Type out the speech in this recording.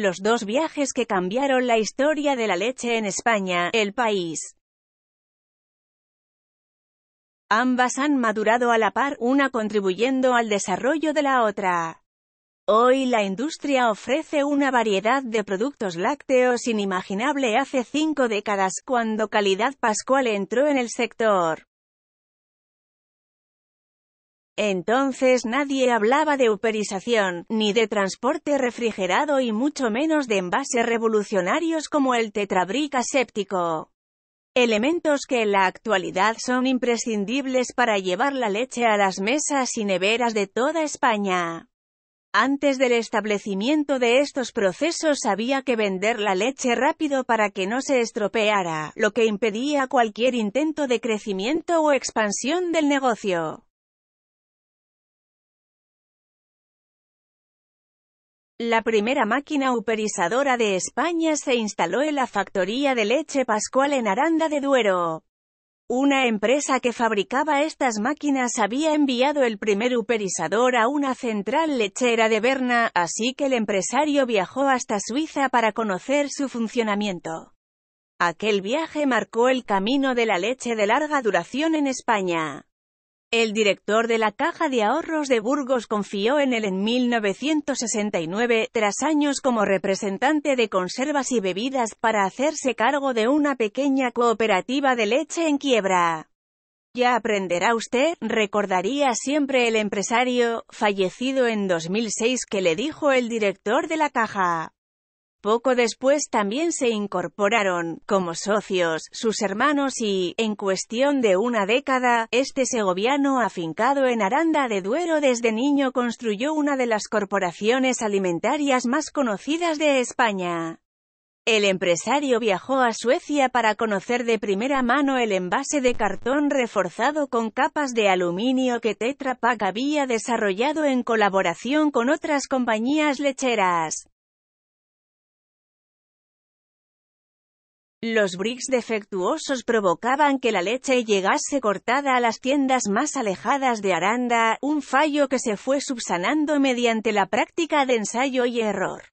Los dos viajes que cambiaron la historia de la leche en España, el país. Ambas han madurado a la par, una contribuyendo al desarrollo de la otra. Hoy la industria ofrece una variedad de productos lácteos inimaginable hace cinco décadas, cuando Calidad Pascual entró en el sector. Entonces nadie hablaba de uperización, ni de transporte refrigerado y mucho menos de envases revolucionarios como el tetrabrica séptico. Elementos que en la actualidad son imprescindibles para llevar la leche a las mesas y neveras de toda España. Antes del establecimiento de estos procesos había que vender la leche rápido para que no se estropeara, lo que impedía cualquier intento de crecimiento o expansión del negocio. La primera máquina uperizadora de España se instaló en la factoría de leche Pascual en Aranda de Duero. Una empresa que fabricaba estas máquinas había enviado el primer uperizador a una central lechera de Berna, así que el empresario viajó hasta Suiza para conocer su funcionamiento. Aquel viaje marcó el camino de la leche de larga duración en España. El director de la Caja de Ahorros de Burgos confió en él en 1969, tras años como representante de conservas y bebidas, para hacerse cargo de una pequeña cooperativa de leche en quiebra. Ya aprenderá usted, recordaría siempre el empresario, fallecido en 2006, que le dijo el director de la caja. Poco después también se incorporaron, como socios, sus hermanos y, en cuestión de una década, este segoviano afincado en Aranda de Duero desde niño construyó una de las corporaciones alimentarias más conocidas de España. El empresario viajó a Suecia para conocer de primera mano el envase de cartón reforzado con capas de aluminio que Tetra Pak había desarrollado en colaboración con otras compañías lecheras. Los bricks defectuosos provocaban que la leche llegase cortada a las tiendas más alejadas de Aranda, un fallo que se fue subsanando mediante la práctica de ensayo y error.